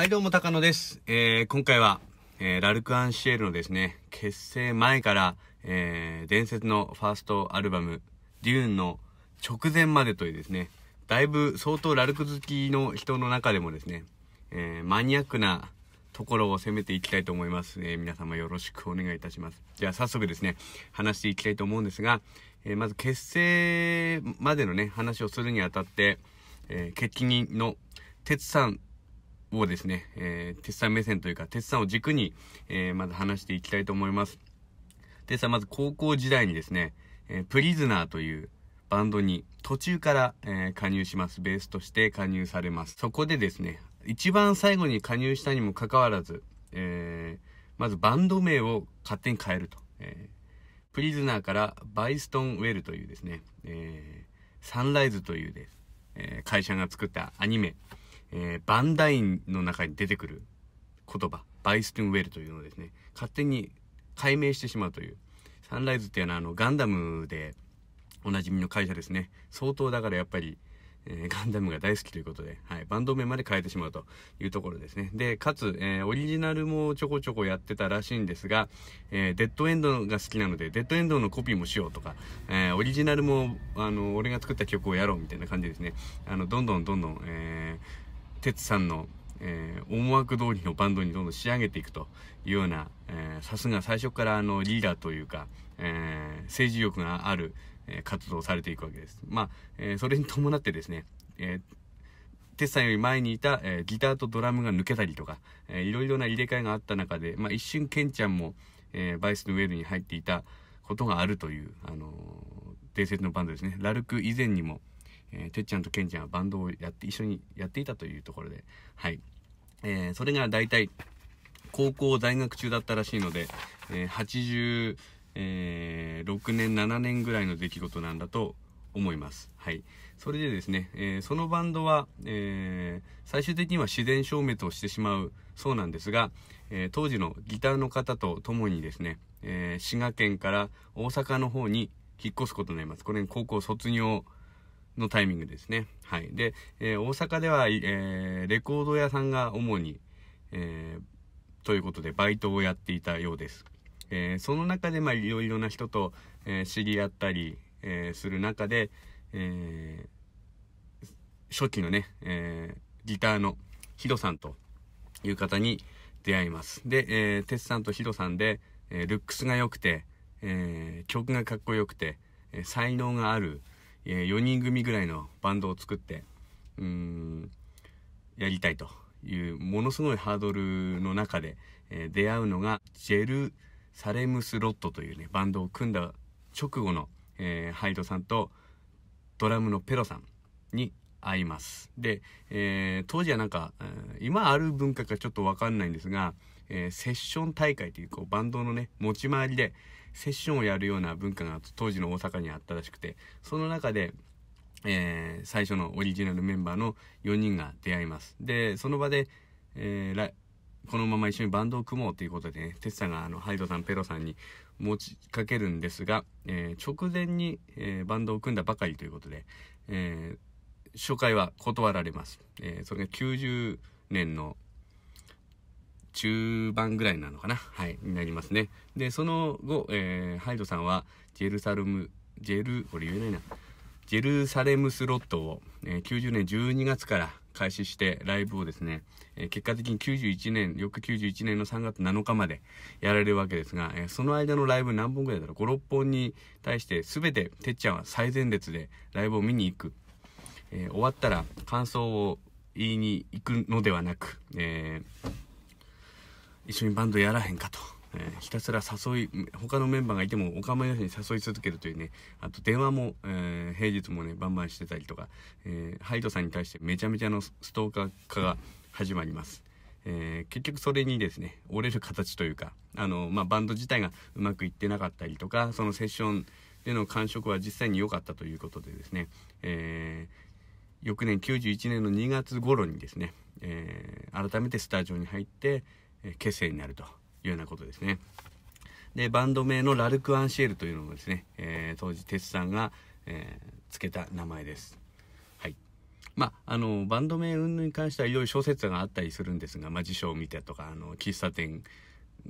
はいどうも高野です。えー、今回は、えー、ラルク・アンシエルのですね、結成前から、えー、伝説のファーストアルバム、デューンの直前までというですね、だいぶ相当ラルク好きの人の中でもですね、えマニアックなところを攻めていきたいと思います。え皆様よろしくお願いいたします。では早速ですね、話していきたいと思うんですが、えまず結成までのね、話をするにあたって、えー、決起人の哲さんをですね、えー、鉄さん目線というか、鉄さんを軸に、えー、まず話していきたいと思います。鉄さん、まず高校時代にですね、えー、プリズナーというバンドに途中から、え加入します。ベースとして加入されます。そこでですね、一番最後に加入したにもかかわらず、えまずバンド名を勝手に変えると。えプリズナーからバイストンウェルというですね、えサンライズというです、え会社が作ったアニメ、えー、バンダインの中に出てくる言葉、バイストゥンウェルというのをですね、勝手に解明してしまうという。サンライズっていうのはあの、ガンダムでおなじみの会社ですね。相当だからやっぱり、えー、ガンダムが大好きということで、はい、バンド名まで変えてしまうというところですね。で、かつ、えー、オリジナルもちょこちょこやってたらしいんですが、えー、デッドエンドが好きなので、デッドエンドのコピーもしようとか、えオリジナルも、あの、俺が作った曲をやろうみたいな感じですね。あの、どんどんどんどん、えー、哲さんの、えー、思惑通りのバンドにどんどん仕上げていくというような、さすが最初からあのリーダーというか、えー、政治力がある、え活動をされていくわけです。まあ、えそれに伴ってですね、えテスさんより前にいた、えギターとドラムが抜けたりとか、えー、いろいろな入れ替えがあった中で、まあ、一瞬ケンちゃんも、えバイスのウェルに入っていたことがあるという、あの伝説のバンドですね。ラルク以前にも、えー、てっちゃんとけんちゃんはバンドをやって、一緒にやっていたというところで、はい。えー、それが大体、高校、大学中だったらしいので、えー、86年、7年ぐらいの出来事なんだと思います。はい。それでですね、えー、そのバンドは、えー、最終的には自然消滅をしてしまうそうなんですが、えー、当時のギターの方と共にですね、え滋賀県から大阪の方に引っ越すことになります。これ高校卒業のタイミングですね。はい。で、えー、大阪では、えー、レコード屋さんが主に、えー、ということでバイトをやっていたようです。えその中で、まあ、いろいろな人と、え知り合ったり、えする中で、え初期のね、えギターのヒロさんという方に出会います。で、えー、さんとヒロさんで、えルックスが良くて、え曲がかっこよくて、え才能がある、4人組ぐらいのバンドを作って、うん、やりたいという、ものすごいハードルの中で、出会うのが、ジェル・サレムス・ロットというね、バンドを組んだ直後の、ハイドさんと、ドラムのペロさんに会います。で、えー、当時はなんか、今ある文化かちょっとわかんないんですが、えー、セッション大会というこうバンドのね、持ち回りで、セッションをやるような文化が当時の大阪にあったらしくて、その中で、えー、最初のオリジナルメンバーの4人が出会います。で、その場で、えー、このまま一緒にバンドを組もうということでね、哲さんがあの、ハイドさん、ペロさんに持ちかけるんですが、えー、直前に、えー、バンドを組んだばかりということで、えー、初回は断られます。えそれが90年の中盤ぐらいなのかなはい、になりますね。で、その後、えー、ハイドさんは、ジェルサルム、ジェル、これ言えないな、ジェルサレムスロットを、えー、90年12月から開始してライブをですね、えー、結果的に91年、翌91年の3月7日までやられるわけですが、えー、その間のライブ何本ぐらいだろう ?5、6本に対して全ててっちゃんは最前列でライブを見に行く。え終わったら感想を言いに行くのではなく、えー一緒にバンドやらへんかと。えー、ひたすら誘い、他のメンバーがいてもお構いなしに誘い続けるというね、あと電話も、えー、平日もね、バンバンしてたりとか、えー、ハイドさんに対してめちゃめちゃのストーカー化が始まります。えー、結局それにですね折れる形というかあの、まあ、バンド自体がうまくいってなかったりとかそのセッションでの感触は実際に良かったということでですね、えー、翌年91年の2月頃にですね、えー、改めてスタジオに入って、結成になるというようなことですね。でバンド名のラルク・アンシエルというのもですね、えー、当時哲さんが、えー、付けた名前です。はいまあ、あのバンド名云々に関してはいろいろ小説があったりするんですが、まあ、辞書を見てとかあの喫茶店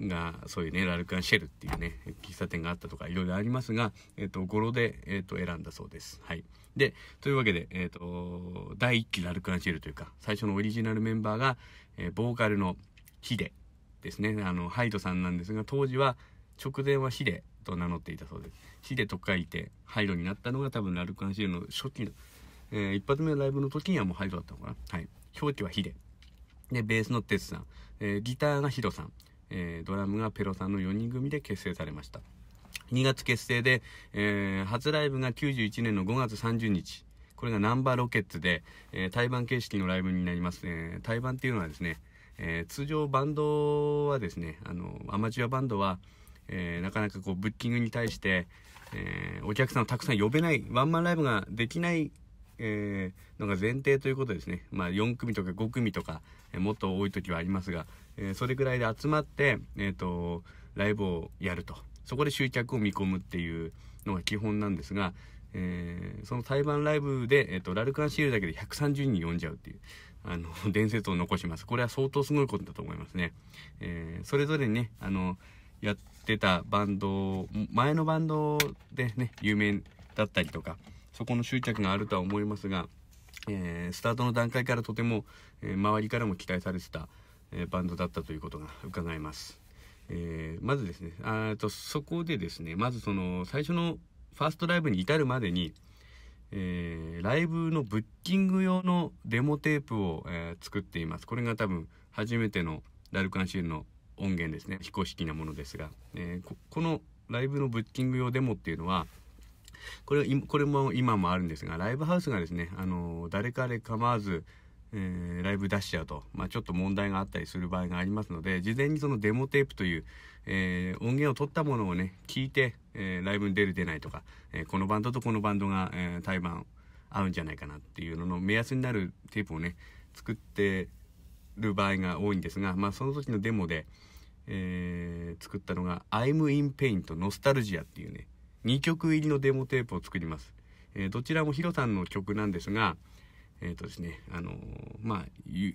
がそういうねラルク・アンシェルっていうね喫茶店があったとかいろいろありますが、えーと、語呂で、えーと、選んだそうです。はい、でというわけで、えーと、と第1期ラルク・アンシェルというか最初のオリジナルメンバーが、えー、ボーカルのヒデですね、あの、ハイドさんなんですが、当時は直前はヒデと名乗っていたそうです。ヒデと書いて、ハイドになったのが多分ラルクアンシールの初期の、えー、一発目のライブの時にはもうハイドだったのかな。はい。表記はヒデ。で、ベースのテスさん、えー、ギターがヒドさん、えー、ドラムがペロさんの4人組で結成されました。2月結成で、えー、初ライブが91年の5月30日。これがナンバーロケッツで、えー、対バン形式のライブになります。えー、対バンっていうのはですね、えー、通常バンドはですね、あの、アマチュアバンドは、えー、なかなかこう、ブッキングに対して、えー、お客さんをたくさん呼べない、ワンマンライブができない、えのが前提ということですね。まあ、4組とか5組とか、えもっと多い時はありますが、えそれぐらいで集まって、えと、ライブをやると。そこで集客を見込むっていうのが基本なんですが、えー、その対バンライブで、えー、と、ラルカンシールだけで130人呼んじゃうっていう。あの、伝説を残します。これは相当すごいことだと思いますね。えー、それぞれね、あの、やってたバンド、前のバンドでね、有名だったりとか、そこの執着があるとは思いますが、えー、スタートの段階からとても、えー、周りからも期待されてた、えー、バンドだったということが伺えます。えまずですね、あとそこでですね、まずその最初のファーストライブに至るまでに、えー、ライブのブッキング用のデモテープを、えー、作っています。これが多分初めてのラルカンシールの音源ですね。非公式なものですが、えー、こ、このライブのブッキング用デモっていうのは、これこれも今もあるんですが、ライブハウスがですね、あの誰彼構わず、えー、ライブ出しちゃうと、まあ、ちょっと問題があったりする場合がありますので、事前にそのデモテープという、えー、音源を取ったものをね、聞いて、えー、ライブに出る出ないとか、えこのバンドとこのバンドが、え対バン合うんじゃないかなっていうのの目安になるテープをね、作ってる場合が多いんですが、まあ、その時のデモで、え作ったのが、I'm in Pain と Nostalgia っていうね、2曲入りのデモテープを作ります。えどちらもヒロさんの曲なんですが、えっ、ー、とですね、あのー、まあ、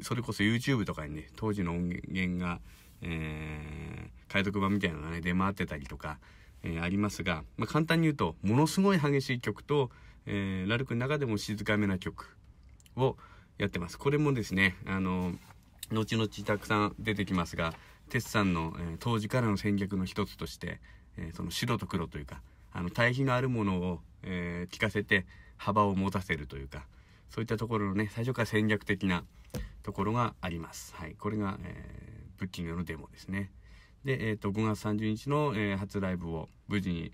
それこそ YouTube とかにね、当時の音源が、えー、解読版みたいなのがね、出回ってたりとか、えー、ありますが、まあ、簡単に言うと、ものすごい激しい曲と、えー、ラルクの中でも静かめな曲をやってます。これもですね、あのー、後々たくさん出てきますが、テさんの、えー、当時からの戦略の一つとして、えー、その白と黒というか、あの、対比のあるものを、えー、聞かせて幅を持たせるというか、そういったところのね、最初から戦略的なところがあります。はい。これが、えー、ブッキングのデモですね。で、えっ、ー、と、5月30日の、えー、初ライブを無事に、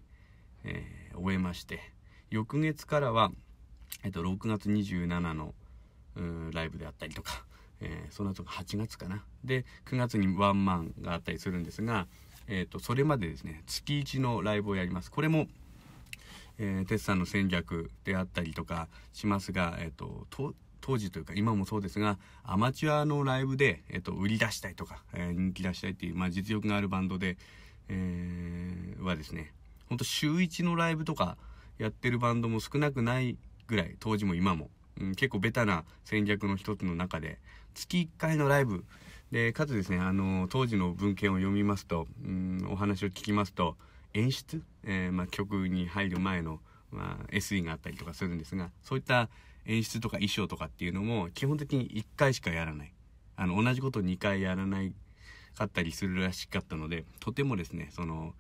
えー、終えまして、翌月からは、えっ、と、6月27の、ライブであったりとか、えー、その後が8月かな。で、9月にワンマンがあったりするんですが、えっ、と、それまでですね、月1のライブをやります。これも、えー、鉄さんの戦略であったりとかしますが、えっ、ー、と、当時というか今もそうですが、アマチュアのライブで、えっ、と、売り出したいとか、えー、人気出したいっていう、まあ実力があるバンドで、えー、はですね、ほんと週1のライブとかやってるバンドも少なくないぐらい、当時も今も、うん、結構ベタな戦略の一つの中で、月1回のライブ、で、かつですね、あの、当時の文献を読みますと、うん、お話を聞きますと、演出、えー、まあ、曲に入る前の、まあ、SE があったりとかするんですがそういった演出とか衣装とかっていうのも基本的に1回しかやらないあの同じことを2回やらないかったりするらしかったのでとてもですねその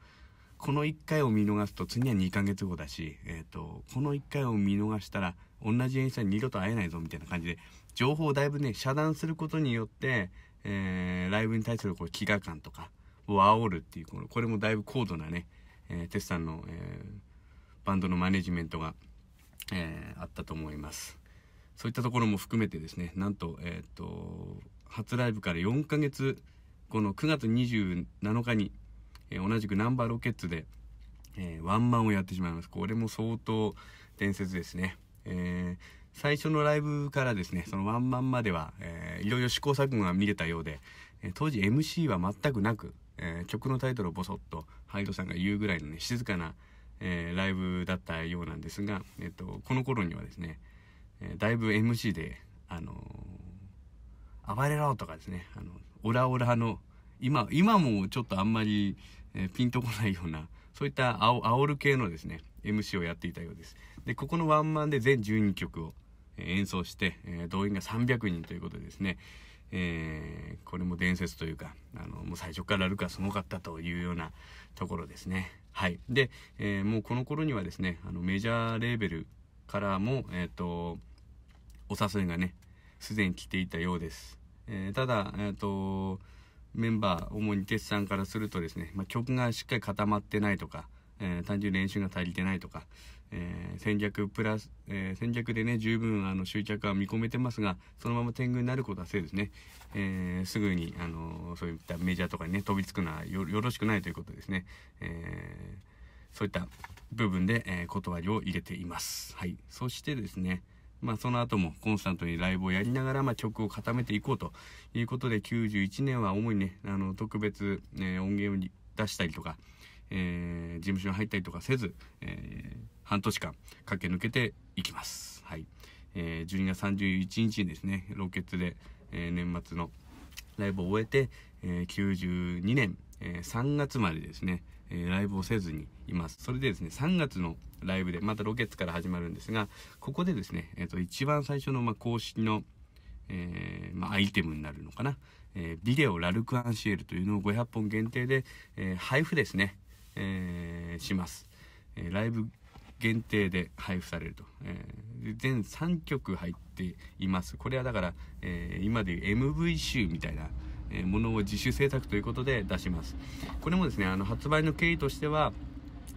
この1回を見逃すと次は2ヶ月後だし、えーと、この1回を見逃したら同じ演出は二度と会えないぞみたいな感じで情報をだいぶね遮断することによって、えー、ライブに対するこう飢餓感とかを煽るっていうこのこれもだいぶ高度なねえー、テスさんの、えー、バンドのマネジメントが、えー、あったと思います。そういったところも含めてですね、なんと、えっ、と、初ライブから4ヶ月、この9月27日に、えー、同じくナンバーロケッツで、えー、ワンマンをやってしまいます。これも相当伝説ですね。えー、最初のライブからですね、そのワンマンまでは、えー、いろいろ試行錯誤が見れたようで、え当時 MC は全くなく、えー、曲のタイトルをボソッとハイドさんが言うぐらいのね、静かな、えー、ライブだったようなんですが、えっ、と、この頃にはですね、えだいぶ MC で、あの暴れろとかですね、あの、オラオラの、今、今もちょっとあんまり、えピンとこないような、そういった煽る系のですね、MC をやっていたようです。で、ここのワンマンで全12曲を、え演奏して、え動員が300人ということでですね、えー、これも伝説というか、あの、もう最初からルカすごかったというようなところですね。はい。で、えー、もうこの頃にはですね、あの、メジャーレーベルからも、えっ、ー、と、お誘いがね、すでに来ていたようです。えー、ただ、えっ、と、メンバー、主に鉄さんからするとですね、まあ、曲がしっかり固まってないとか、えー、単純練習が足りてないとか、えー、戦略プラス、えー、戦略でね、十分あの執着は見込めてますが、そのまま天狗になることはせずね、えすぐに、あのそういったメジャーとかにね、飛びつくのはよろしくないということですね。えそういった部分で、え断りを入れています。はい。そしてですね、まあその後もコンスタントにライブをやりながら、まあ曲を固めていこうということで、91年は主にね、あの、特別、ね、音源を出したりとか、えー、事務所に入ったりとかせず、えー、半年間駆け抜けていきます。はい。えー、12月31日にですね、ロケッツで、えー、年末のライブを終えて、えー、92年、えー、3月までですね、えー、ライブをせずにいます。それでですね、3月のライブで、またロケッツから始まるんですが、ここでですね、えっ、ー、と、一番最初の、まあ、公式の、えー、まあ、アイテムになるのかな。えー、ビデオラルクアンシエルというのを500本限定で、えー、配布ですね。えー、します、えー、ライブ限定で配布されると、えー、全3曲入っていますこれはだから、えー、今でいう MV 集みたいなものを自主制作ということで出しますこれもですねあの発売の経緯としては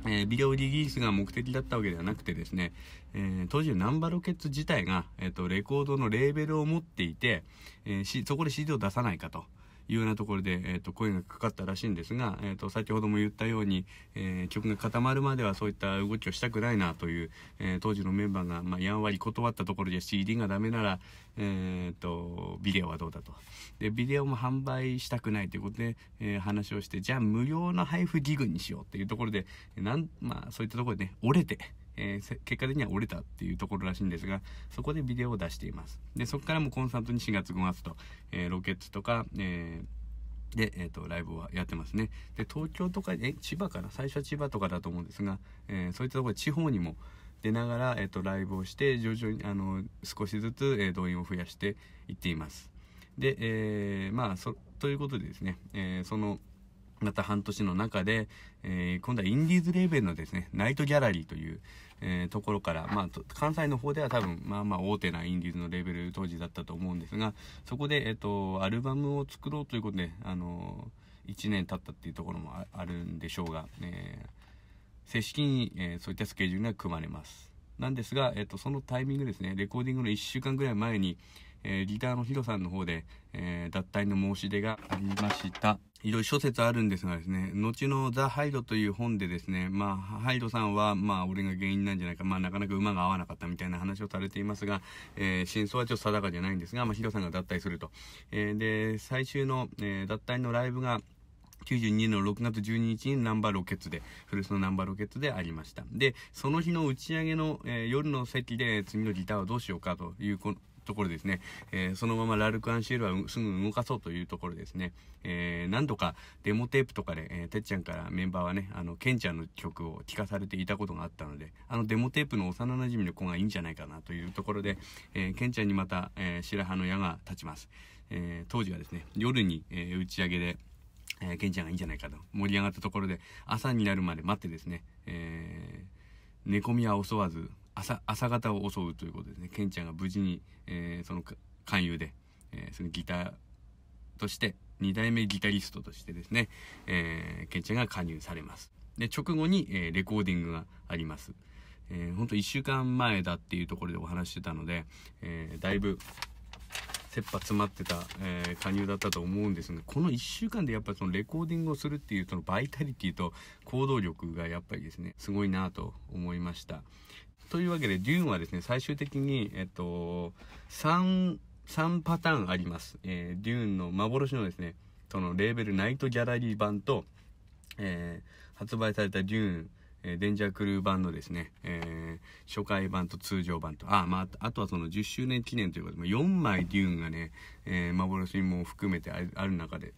えー、ビデオリリースが目的だったわけではなくてですね、えー、当時のナンバロケッツ自体が、えっ、ー、と、レコードのレーベルを持っていて、えー、そこで CD を出さないかと。いうようなところで、えー、と声がかかったらしいんですが、えー、と先ほども言ったように、えー、曲が固まるまではそういった動きをしたくないなという、えー、当時のメンバーが、まあ、やんわり断ったところで CD がダメなら、えーと、ビデオはどうだとでビデオも販売したくないということで、えー、話をしてじゃあ無料の配布ギグにしようっていうところでなん、まあ、そういったところでね折れて。えー、結果的には折れたっていうところらしいんですが、そこでビデオを出しています。で、そこからもコンサートに4月5月と、えー、ロケッツとか、えーで、えっ、ー、と、ライブはやってますね。で、東京とか、え、千葉かな最初は千葉とかだと思うんですが、えー、そういったところ地方にも出ながら、えっ、ー、と、ライブをして、徐々に、あの、少しずつ、え動員を増やしていっています。で、えまあ、そ、ということでですね、えその、また半年の中で、えー、今度はインディーズレーベルのですね、ナイトギャラリーという、えー、ところから、まあ、関西の方では多分、まあまあ大手なインディーズのレーベル当時だったと思うんですが、そこで、えっ、と、アルバムを作ろうということで、あの1年経ったっていうところもあるんでしょうが、えー、正式に、えー、そういったスケジュールが組まれます。なんですが、えっ、と、そのタイミングですね、レコーディングの1週間ぐらい前に、えギターのヒロさんの方で、え脱退の申し出がありました。いろいろ諸説あるんですがですね、後のザ・ハイドという本でですね、まあ、ハイドさんは、まあ、俺が原因なんじゃないか、まあ、なかなか馬が合わなかったみたいな話をされていますが、えー、真相はちょっと定かじゃないんですが、まあ、ヒロさんが脱退すると。えー、で、最終の、えー、脱退のライブが、92の6月12日にナンバーロケッツで、古巣のナンバーロケッツでありました。で、その日の打ち上げの、えー、夜の席で次のギターをどうしようかということころですね、えー、そのままラルクアンシールはすぐ動かそうというところですね、えー、何度かデモテープとかで、えー、てっちゃんからメンバーはね、あの、ケンちゃんの曲を聴かされていたことがあったので、あのデモテープの幼馴染の子がいいんじゃないかなというところで、えー、ケンちゃんにまた、えー、白羽の矢が立ちます。えー、当時はですね、夜に、えー、打ち上げで、えー、ケンちゃんがいいんじゃないかと盛り上がったところで、朝になるまで待ってですね、えー、寝込みは襲わず、朝、朝方を襲うということですね。ケンちゃんが無事に、えー、その勧誘で、えー、そのギターとして、2代目ギタリストとしてですね、えー、ケンちゃんが加入されます。で、直後に、えー、レコーディングがあります。えー、ほんと1週間前だっていうところでお話してたので、えー、だいぶ、切羽詰まってた、えー、加入だったと思うんですが、この1週間でやっぱそのレコーディングをするっていうそのバイタリティと行動力がやっぱりですね、すごいなと思いました。というわけで、デューンはですね、最終的に、えっと、3、パターンあります。えー、デューンの幻のですね、そのレーベルナイトギャラリー版と、えー、発売されたデューン、えー、デンジャークルー版のですね、えー、初回版と通常版と、あ、まあ、あとはその10周年記念ということで、4枚デューンがね、えー、幻も含めてある中で、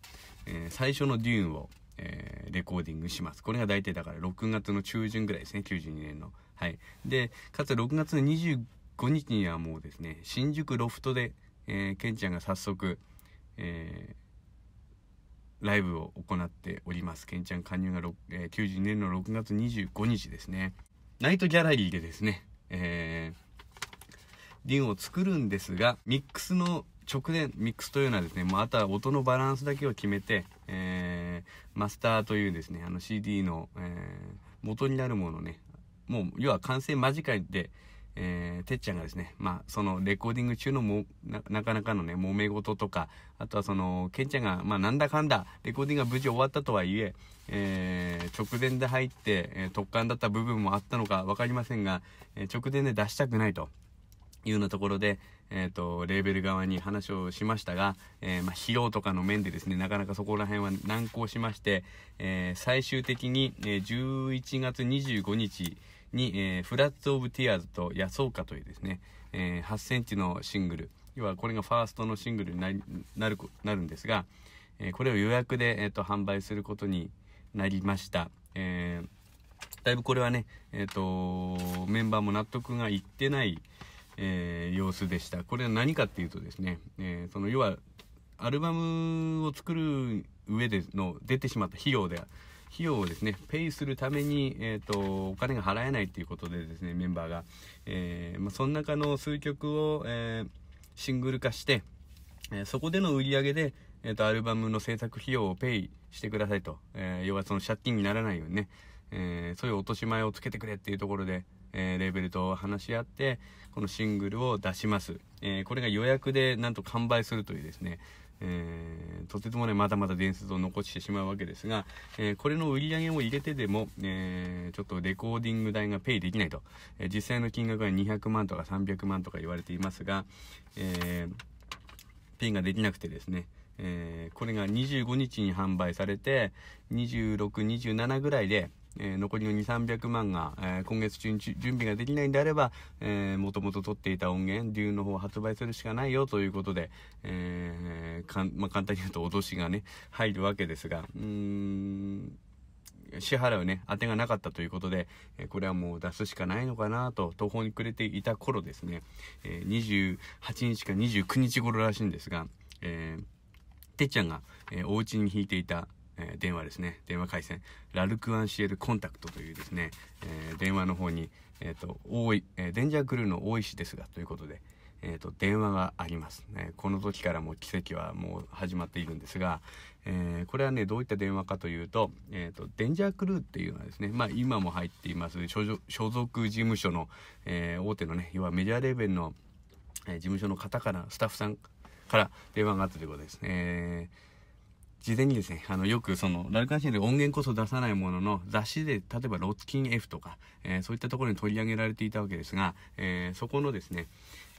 えー、最初のデューンを、えー、レコーディングします。これが大体だから6月の中旬ぐらいですね、92年の。はい。で、かつ6月25日にはもうですね、新宿ロフトで、えー、ケンちゃんが早速、えー、ライブを行っております。ケンちゃん加入が、えー、92年の6月25日ですね。ナイトギャラリーでですね、えー、ディンを作るんですが、ミックスの直前、ミックスというのはですね、まあ、あとは音のバランスだけを決めて、えー、マスターというですね、あの CD の、えー、元になるものをね、もう、要は完成間近で、えー、てっちゃんがですね、まあ、そのレコーディング中のもな、なかなかのね、揉め事とか、あとはその、けんちゃんが、まあ、なんだかんだ、レコーディングが無事終わったとはいえ、えー、直前で入って、えー、突貫だった部分もあったのか分かりませんが、えー、直前で出したくないと。いうようなところで、えっ、ー、と、レーベル側に話をしましたが、えー、まあ、費用とかの面でですね、なかなかそこら辺は難航しまして、えー、最終的に、え11月25日、に、えー、フラッツ・オブ・ティアーズと野草花というですね、えー、8センチのシングル、要はこれがファーストのシングルにななる、なるんですが、えー、これを予約で、えっ、ー、と、販売することになりました。えー、だいぶこれはね、えっ、ー、と、メンバーも納得がいってない、えー、様子でした。これは何かっていうとですね、えー、その要は、アルバムを作る上での出てしまった費用で費用をですね、ペイするために、えっ、ー、と、お金が払えないということでですね、メンバーが、えー、まあ、その中の数曲を、えー、シングル化して、えそこでの売り上げで、えっ、と、アルバムの制作費用をペイしてくださいと、え要はその借金にならないようにね、えそういう落とし前をつけてくれっていうところで、えレーベルと話し合って、このシングルを出します。えこれが予約でなんと完売するというですね、えー、とてつもね、まだまだ伝説を残してしまうわけですが、えー、これの売り上げを入れてでも、えー、ちょっとレコーディング代がペイできないと、え実際の金額は200万とか300万とか言われていますが、えペイができなくてですね、えこれが25日に販売されて、26、27ぐらいで、え残りの2、300万が、え今月中に準備ができないんであれば、えもともと撮っていた音源、デューの方を発売するしかないよということで、えー、かん、まあ、簡単に言うと脅しがね、入るわけですが、うーん、支払うね、当てがなかったということで、えー、これはもう出すしかないのかなと、途方に暮れていた頃ですね、えー、28日か29日頃らしいんですが、えー、てっちゃんが、えー、お家に引いていた、えー、電話ですね、電話回線、ラルクアンシエルコンタクトというですね、えー、電話の方に、えっ、ー、と、大い、えデンジャークルーの大石ですが、ということで、えっ、と、電話があります、ね。この時からもう奇跡はもう始まっているんですが、えこれはね、どういった電話かというと、えっ、と、デンジャークルーっていうのはですね、まあ今も入っています、所属事務所の、え大手のね、要はメジャーレーベルの、え事務所の方から、スタッフさんから電話があったということですね。えー事前にですね、あの、よくその、ラルカンシール音源こそ出さないものの、雑誌で、例えばロッキン F とか、えー、そういったところに取り上げられていたわけですが、えー、そこのですね、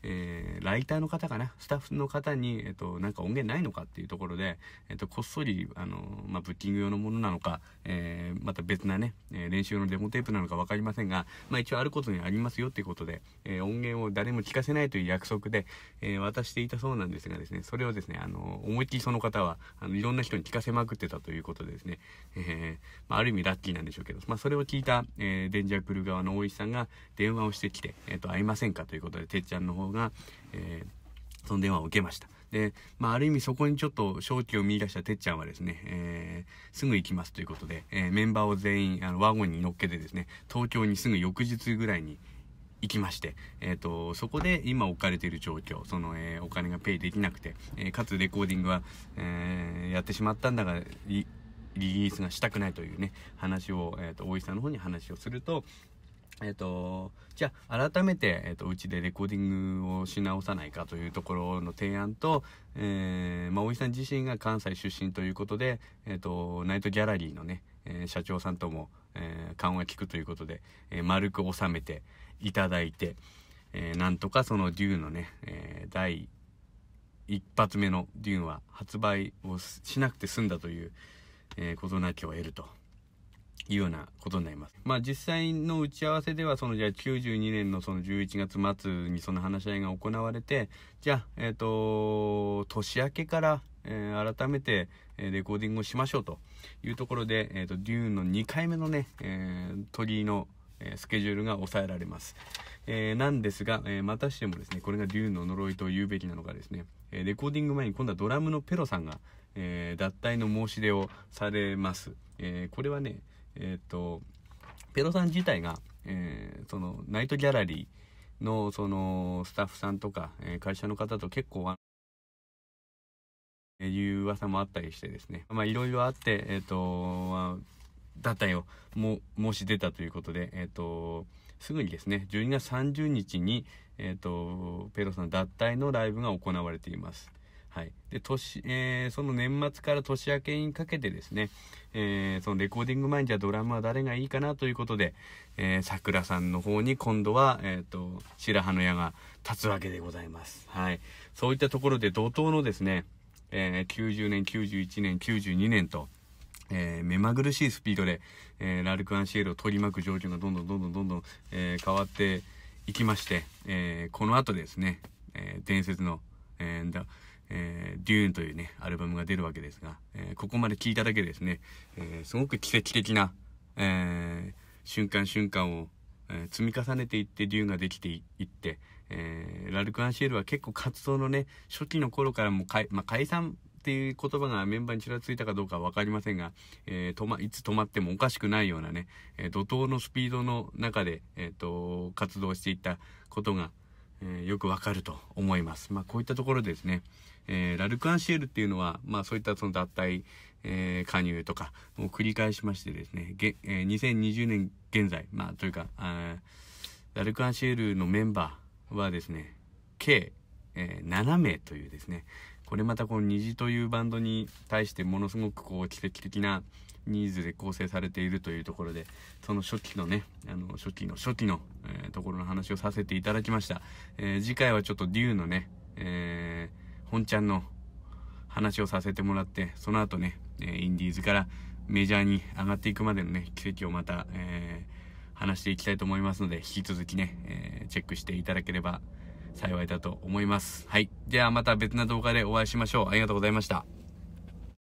えー、ライターの方かな、スタッフの方に、えっ、と、なんか音源ないのかっていうところで、えっ、と、こっそり、あの、まあ、ブッキング用のものなのか、えー、また別なね、え練習用のデモテープなのか分かりませんが、まあ、一応あることにありますよっていうことで、えー、音源を誰も聞かせないという約束で、え渡していたそうなんですがですね、それをですね、あの、思いっきりその方は、あの、いろんな人に聞かせまくってたということでですね、えまあ、ある意味ラッキーなんでしょうけど、まあ、それを聞いた、えデンジャークル側の大石さんが電話をしてきて、えっ、と、会いませんかということで、てっちゃんの方が、えー、その電話を受けました。で、まあ、ある意味そこにちょっと勝機を見出したてっちゃんはですね、えー、すぐ行きますということで、えー、メンバーを全員あのワゴンに乗っけてですね、東京にすぐ翌日ぐらいに行きまして、えーと、そこで今置かれている状況その、えー、お金がペイできなくて、えー、かつレコーディングは、えー、やってしまったんだがリリースがしたくないというね話を、えーと大石さんの方に話をすると、えっ、ー、と、じゃあ、改めて、えっ、ー、と、うちでレコーディングをし直さないかというところの提案と、えー、まあ、大井さん自身が関西出身ということで、えっ、と、ナイトギャラリーのね、え社長さんとも、えー、勘が利くということで、え丸く収めていただいて、えなんとかそのデューのね、え第一発目のデューンは発売をしなくて済んだという、えことなきを得ると。いうようなことになります。まあ実際の打ち合わせではそのじゃあ92年のその11月末にその話し合いが行われて、じゃあ、えっ、ー、と、年明けから、えー、改めてレコーディングをしましょうというところで、えっ、ー、と、デューンの2回目のね、えー、鳥居のスケジュールが抑えられます。えー、なんですが、えー、またしてもですね、これがンの呪いと言うべきなのがですね、えー、レコーディング前に今度はドラムのペロさんが、え脱退の申し出をされます。えこれはね、えっ、ー、と、ペロさん自体が、えー、その、ナイトギャラリーの、その、スタッフさんとか、えー、会社の方と結構、えいう噂もあったりしてですね。まあ、いろいろあって、えっ、ー、と、まあ、だったよ、も、申し出たということで、えっ、と、すぐにですね、12月30日に、えっ、と、ペロさん脱退のライブが行われています。はい。で、年、えー、その年末から年明けにかけてですね、えー、そのレコーディング前にじゃあドラムは誰がいいかなということで、えー、桜さんの方に今度は、えっ、ー、と、白羽の矢が立つわけでございます。はい。そういったところで怒涛のですね、えー、90年、91年、92年と、えー、目まぐるしいスピードで、えー、ラルク・アンシエルを取り巻く状況がどんどんどんどんどんどん、えー、変わっていきまして、えー、この後ですね、えー、伝説の、えー、えー、デューンというね、アルバムが出るわけですが、えー、ここまで聴いただけですね、えー、すごく奇跡的な、え瞬間瞬間を、え積み重ねていってデューンができていって、えラルク・アンシエルは結構活動のね、初期の頃からもかい、まあ、解散っていう言葉がメンバーにちらついたかどうかは分かりませんが、えー、ま、いつ止まってもおかしくないようなね、え怒涛のスピードの中で、えーと、活動していったことが、えー、よくわかると思います。まあ、こういったところですね、えー、ラルクアンシエルっていうのは、まあそういったその脱退、えー、加入とかを繰り返しましてですね、げえー、2020年現在、まあというか、あラルクアンシエルのメンバーはですね、計、えー、7名というですね、これまたこの虹というバンドに対してものすごくこう奇跡的なニーズで構成されているというところで、その初期のね、あの、初期の初期の、えー、ところの話をさせていただきました。えー、次回はちょっとデューのね、えー、本ちゃんの話をさせてもらって、その後ね、えインディーズからメジャーに上がっていくまでのね、奇跡をまた、えー、話していきたいと思いますので、引き続きね、えー、チェックしていただければ幸いだと思います。はい。ではまた別な動画でお会いしましょう。ありがとうございました。